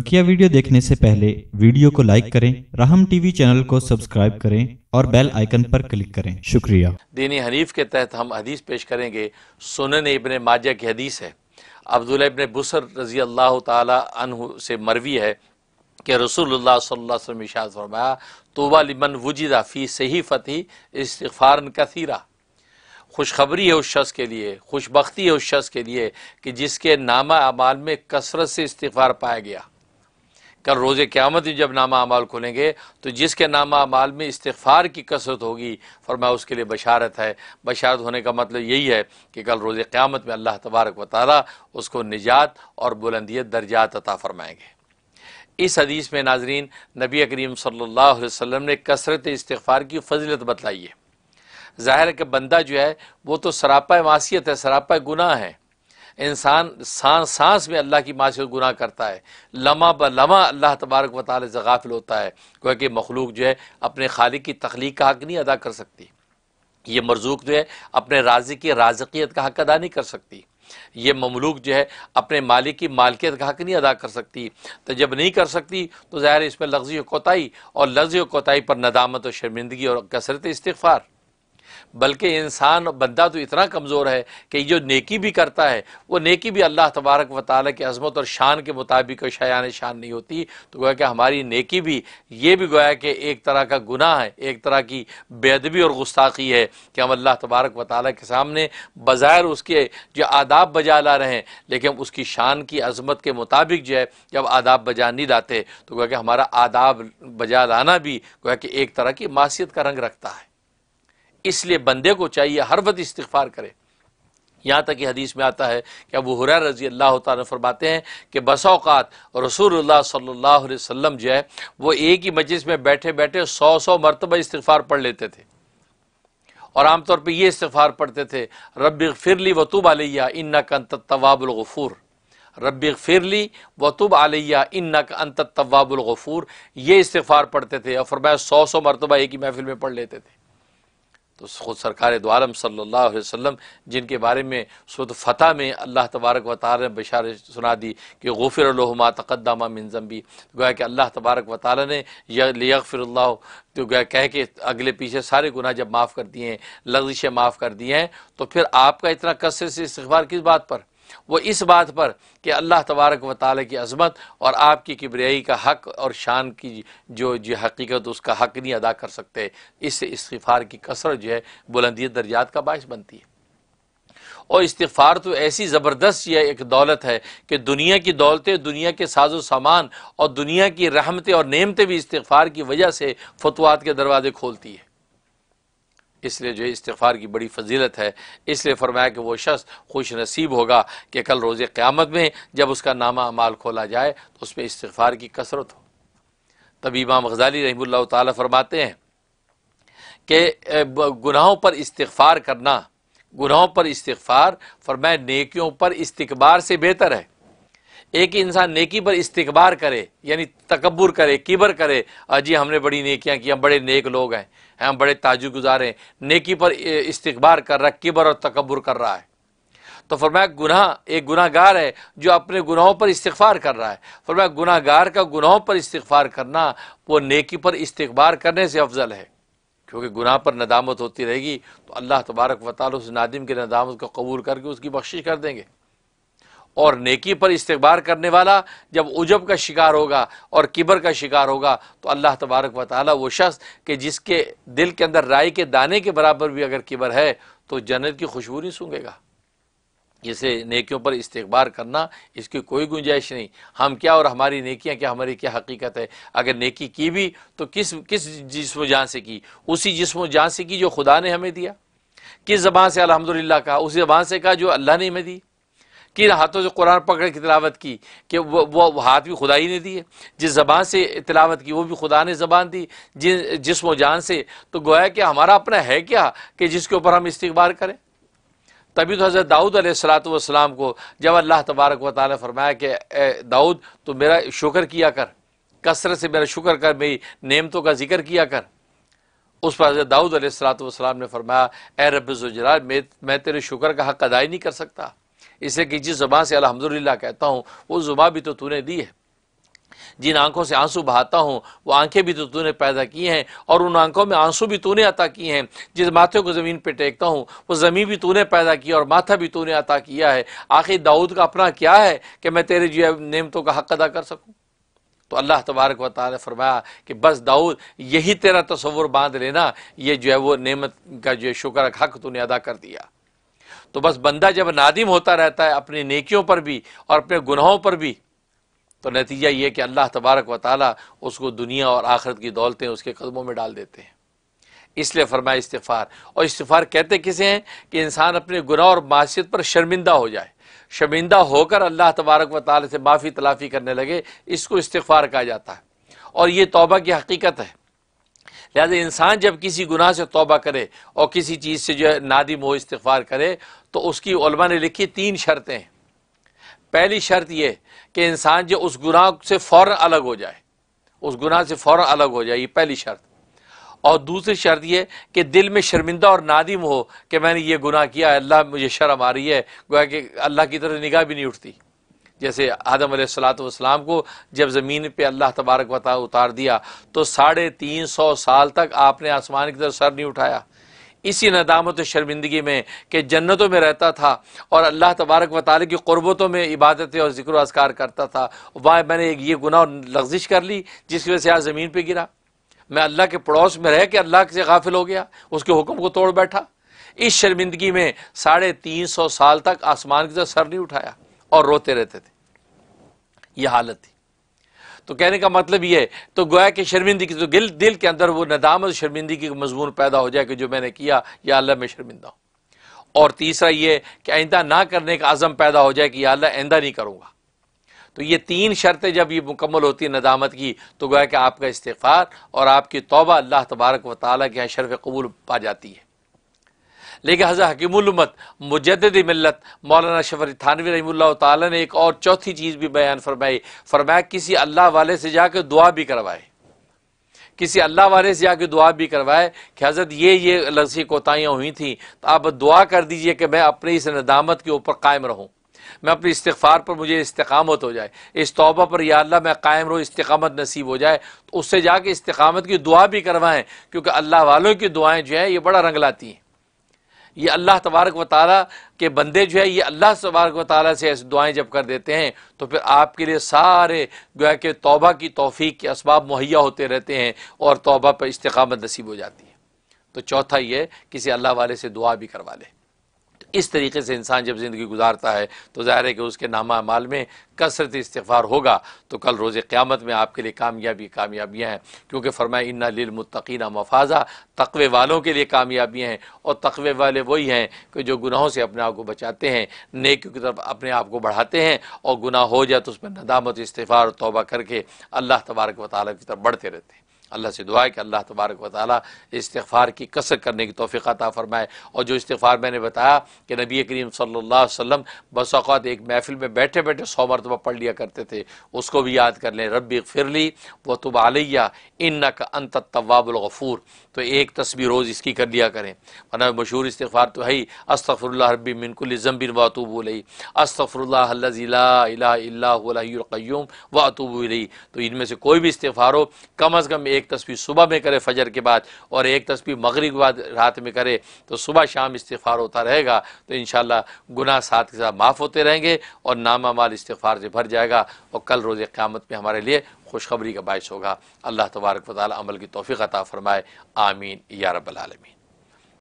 बकिया वीडियो देखने से पहले वीडियो को लाइक करें राहम टीवी चैनल को सब्सक्राइब करें और बेल आइकन पर क्लिक करें शुक्रिया दीनी हनीफ के तहत हम हदीस पेश करेंगे सुन इबन माजा की हदीस है अब्दुल्ला इबन बुसर रजी अल्लाह तु से मरवी है कि रसूलुल्लाह सल्लल्लाहु अलैहि वसल्लम फरमाया तोबा लिमन वजीदा फी सही फतह इस्तफार कसीरा खुशखबरी है उस शख्स के लिए खुशबी है उस शख्स के लिए कि जिसके नामा अमाल में कसरत से इस्तफार पाया गया कल रोज़ क़्यामत में जब नामा अमाल खुलेंगे तो जिसके नामा अमाल में इस्तफ़ार की कसरत होगी फरमाया उसके लिए बशारत है बशारत होने का मतलब यही है कि कल रोज़ क़्यामत में अल्लाह तबारक व ताली उसको निजात और बुलंदियत दर्जात अता फ़रमाएंगे इस हदीस में नाजरीन नबी करीम सल्ला अलैहि ने कसरत इस्तफ़ार की फजीलत बतलाई है ज़ाहिर के बंदा जो है वो तो सरापा मासीत है सरापा गुनाह है इंसान सांस सांस में अल्लाह की माशरत गुना करता है लम्हा ब लम्हा अल्लाह तबारक वाली से गाफिल होता है क्योंकि मखलूक जो है अपने खालिक की तख्लीक का हक नहीं अदा कर सकती ये मरजूक जो है अपने राजी की राजकियत का हक अदा नहीं कर सकती ये ममलूक जो है अपने मालिक की मालिकियत का हक नहीं अदा कर सकती तो जब नहीं कर सकती तो ज़ाहिर इसमें लफ्ज़ी कोताही और लफ्ज़ कोताही पर नदामत और शर्मिंदगी और कसरत इस्तफ़ार बल्कि इंसान बंदा तो इतना कमज़ोर है कि जो नेकी भी करता है वो नेकी भी अल्लाह तबारक व ताली की अजमत और शान के मुताबिक शायान शान नहीं होती तो गोया कि हमारी नेकी भी ये भी गोया कि एक तरह का गुनाह है एक तरह की बेदबी और गुस्ताखी है कि हम अल्लाह तबारक व ताली के सामने बज़ाहिर उसके जो आदाब बजा ला रहे हैं लेकिन उसकी शान की अजमत के मुताबिक जो है जब आदाब बजा नहीं लाते तो गोया कि हमारा आदाब बजा लाना भी गोया कि एक तरह की मासीत का रंग रखता है इसलिए बंदे को चाहिए हर वक्त इस्तफार करे यहाँ तक कि हदीस में आता है कि अबू हुर रजी अल्लाह तरमाते फरमाते हैं कि बसाओकात रसूल सल्ला वसम जो है वो एक ही मजलिस में बैठे बैठे सौ सौ मरतबा इस्तफार पढ़ लेते थे और आमतौर पर यह इस्तफार पढ़ते थे रब फिरली वतुब आलिया इन्ना का तवाबुलगफ़ूर रब फिरली वतुब आलिया इन्ना का तवाबुलगफ़ूर ये इस्तफार पढ़ते थे और फरमाया सौ सौ मरतबा एक ही महफिल में पढ़ लेते थे तो ख़ुद सरकार दो आलम सल्लल्लाहु अलैहि वसल्लम जिनके बारे में सुद फ़तह में अल्लाह तबारक व ताली ने बशार सुना दी कि गोफिर लहुमा तकदमा मिनजम्बी तो गोया कि अल्लाह तबारक व ताली ने यकफिरल्ला तो गोया कह के अगले पीछे सारे गुनाह जब माफ़ कर दिए हैं लग्जिशें माफ़ कर दिए हैं तो फिर आपका इतना कसर से इस्तबार किस बात पर वो इस बात पर कि अल्लाह तबारक व ताली की अजमत और आपकी किबरियाई का हक और शान की जो जो हकीकत उसका हक नहीं अदा कर सकते इससे इस्तीफ़ार की कसरत जो है बुलंदी दर्जात का बायस बनती है और इस्तफ़ार तो ऐसी ज़बरदस्त यह एक दौलत है कि दुनिया की दौलतें दुनिया के साजो सामान और दुनिया की रहमतें और नेमतें भी इस्तफ़ार की वजह से फतवात के दरवाजे खोलती है इसलिए जो इस्तफ़ार की बड़ी फजीलत है इसलिए फरमाया कि वो शख्स खुश नसीब होगा कि कल रोज़ क़्यामत में जब उसका नामा अमाल खोला जाए तो उस पर इस्तफ़ार की कसरत हो तब इमाम गजाली रहमल्ला तरमाते फरमाते हैं कि गुनाहों पर इस्तफ़ार करना गुनाहों पर इस्तफ़ार फरमाए नेकियों पर इस्तबार से बेहतर है एक ही इंसान नेकी पर इस्तबार करे यानी तकबर करे किबर करे अजी हमने बड़ी नेकियां की हम बड़े नेक लोग हैं हम बड़े ताजु गुजार हैं नेकी पर इस्तकबार कर रहा है किबर और तकबर कर रहा है तो फरमाया गुनाह एक गुनाहगार है जो अपने गुनाहों पर इस्तफार कर रहा है फरमाया गुनाहगार का गुनाहों पर इस्तफार करना वो नेकी पर इस्तबार करने से अफजल है क्योंकि गुनाह पर नदामत होती रहेगी तो अल्लाह तबारक वाली उस नादिम के नदामत को कबूल करके उसकी बख्शिश कर देंगे और नेकी पर इस्तबार करने वाला जब उजब का शिकार होगा और किबर का शिकार होगा तो अल्लाह तबारक व ताली वो शख्स कि जिसके दिल के अंदर राय के दाने के बराबर भी अगर किबर है तो जन्नत की खुशबू नहीं सूंघेगा जैसे नेकियों पर इस्तबार करना इसकी कोई गुंजाइश नहीं हम क्या और हमारी नेकियां क्या हमारी क्या हकीकत है अगर नेकी की भी तो किस किस जिसम जहाँ से की उसी जिसम जहाँ से की जो खुदा ने हमें दिया किस जबान से अलहमदिल्ला कहा उसी जबान से कहा जो अल्लाह ने हमें दी किन हाथों से कुरान पकड़ के तिलावत की कि वो, वो हाथ भी खुदा ही ने दिए जिस ज़बान से तिलावत की वो भी खुदा ने ज़बान दी जिस जिसम जान से तो गोया कि हमारा अपना है क्या कि जिसके ऊपर हम इस्तबार करें तभी तो हज़रत दाऊद अलैहिस्सलाम को जब अल्लाह तबारक व ताल फरमाया कि दाऊद तो मेरा शुक्र किया कर कसरत से मेरा शुक्र कर मेरी नियमतों का जिक्र किया कर उस पर हज़रत दाऊद सलातम ने फरमाया ए रबाल मैं मैं तेरे शुक्र का हक अदाई नहीं कर सकता इसलिए कि जिस ज़ुबा से अलहमदिल्ला कहता हूँ वो ज़ुबा भी तो तूने दी है जिन आंखों से आंसू बहाता हूँ वो आंखें भी तो तूने पैदा की हैं और उन आंखों में आंसू भी तूने अता किए हैं जिस माथे को ज़मीन पर टेकता हूँ वो ज़मीन भी तूने पैदा किया और माथा भी तूने अता किया है आखिर दाऊद का अपना क्या है कि मैं तेरे जो नेमतों का हक अदा कर सकूँ तो अल्लाह तबारक व ताल फरमाया कि बस दाऊद यही तेरा तस्वुर बांध लेना ये जो है वो नियमत का जो है शुक्र हक तूने अदा कर दिया तो बस बंदा जब नादिम होता रहता है अपनी नेकियों पर भी और अपने गुनाहों पर भी तो नतीजा ये कि अल्लाह तबारक व ताली उसको दुनिया और आखरत की दौलतें उसके कदमों में डाल देते हैं इसलिए फरमाए इस्तफ़ार और इस्तफ़ार कहते किसे हैं कि इंसान अपने गुनाह और मासीत पर शर्मिंदा हो जाए शर्मिंदा होकर अल्लाह तबारक व ताली से माफ़ी तलाफ़ी करने लगे इसको इस्तफ़ार कहा जाता है और ये तोबा की हकीकत है लिहाजा इंसान जब किसी गुनाह से तोबा करे और किसी चीज़ से जो है नादिम हो इस्तफार करे तो उसकी उलमा ने लिखी तीन शर्तें पहली शर्त यह कि इंसान जो उस गुनाह से फ़ौर अलग हो जाए उस गुनाह से फ़ौर अलग हो जाए ये पहली शर्त और दूसरी शर्त यह कि दिल में शर्मिंदा और नादिम हो कि मैंने ये गुनाह किया अल्लाह मुझे शर्म आ रही है गोया कि अल्लाह की तरफ निगाह भी नहीं उठती जैसे आदम सलाम को जब ज़मीन पर अल्लाह तबारक वाता उतार दिया तो साढ़े तीन सौ साल तक आपने आसमान की तरफ सर नहीं उठाया इसी नदामत शर्मिंदगी में कि जन्नतों में रहता था और अल्लाह तबारक व ताली की क़ुरबतों में इबादतें और जिक्र असकार करता था वहाँ मैंने एक ये गुनाह लफ्जिश कर ली जिसकी वजह से आज ज़मीन पर गिरा मैं अल्लाह के पड़ोस में रह के अल्लाह से गाफिल हो गया उसके हुक्म को तोड़ बैठा इस शर्मिंदगी में साढ़े तीन सौ साल तक आसमान की तरफ सर नहीं उठाया और रोते रहते थे यह हालत थी तो कहने का मतलब यह है तो गोया कि शर्मिंदगी की तो दिल दिल के अंदर वो नदामत शर्मिंदगी का मजमून पैदा हो जाए कि जो मैंने किया या अल्लाह मैं शर्मिंदा हूँ और तीसरा यह कि आइंदा ना करने का आज़म पैदा हो जाए कि अल्लाह आइंदा नहीं करूंगा तो ये तीन शर्तें जब ये मुकम्मल होती है नदामत की तो गोया कि आपका इस्तफ़ार और आपकी तोबा अल्लाह तबारक व ताली के यहाँ शरफ़ कबूल पा जाती है लेकिन हजर हकीमत मुजद मिलत मौलाना शफर थानवी रही ताला ने एक और चौथी चीज़ भी बयान फरमाई फरमाया किसी अल्लाह वाले से जाकर दुआ भी करवाए किसी अल्लाह वाले से जाके दुआ भी करवाए कि हज़रत ये ये लफ्सी कोताहियाँ हुई थी तो आप दुआ कर दीजिए कि मैं अपनी इस नदामत के ऊपर कायम रहूँ मैं अपने इस्तफ़ार पर मुझे इस्तकामत हो जाए इस तोबा पर या अल्लाह मैं कायम रहूँ इस्तकामत नसीब हो जाए तो उससे जाके इस्तकामत की दुआ भी करवाएं क्योंकि अल्लाह वालों की दुआएं जो हैं ये बड़ा रंग लाती हैं ये अल्लाह तबारक व ताली के बंदे जो है ये अल्लाह तबारक व ताली से ऐसी दुआएँ जब कर देते हैं तो फिर आपके लिए सारे है के तोबा की तोफ़ी के इसबाब मुहैया होते रहते हैं और तोबा पर इस्तकामत नसीब हो जाती है तो चौथा ये किसी अल्लाह वाले से दुआ भी करवा लें इस तरीके से इंसान जब ज़िंदगी गुजारता है तो ज़ाहिर है कि उसके नामा माल में कसरत इस्तफ़ार होगा तो कल रोज़ क़्यामत में आपके लिए कामयाबी कामयाबियाँ हैं क्योंकि फ़रमाए इन्ना लिलमतकीना मफाजा तकवे वालों के लिए कामयाबियाँ हैं और तकवे वाले वही हैं कि जो गुनाहों से अपने आप को बचाते हैं नेकियों की तरफ अपने आप को बढ़ाते हैं और गुनाह हो जाए तो उस पर नदामत इस्तफ़ार और तोबा करके अल्लाह तबारक वाली की तरफ बढ़ते रहते हैं अल्लाह से दुआ है कि अल्लाह तबारक व ताली इस्तफ़ार की कसर करने की तोफ़ी अता फ़रमाए और जो इस्तफ़ार मैंने बताया कि नबी करीम सल्ला वसम बस अवत एक महफिल में बैठे बैठे सौ मरतबा पढ़ लिया करते थे उसको भी याद कर लें रबी फिरली व तुब आलिया इन नक अंत तवाबुलगफूर तो एक तस्वीर रोज़ इसकी कर लिया करें वरना मशहूर इस्तफ़ार तो है ही अस्तफ़रल रबी मिनकुल ज़म्बिन वातूबलई अस्तफ़रल्लाजीम उलई तो इनमें से कोई भी इस्तफ़ार हो कम अज़ कम एक एक तस्वीर सुबह में करे फजर के बाद और एक तस्वीर मगरब के बाद रात में करे तो सुबह शाम इस्तफ़ार होता रहेगा तो इन गुनाह साथ के साथ माफ़ होते रहेंगे और नामा माल इस्तफ़ार से भर जाएगा और कल रोज़ क़्यामत में हमारे लिए खुशखबरी का बायस होगा अल्लाह तबारक वाली अमल की तोफ़ी अता फ़रमाए आमीन या रबालमीन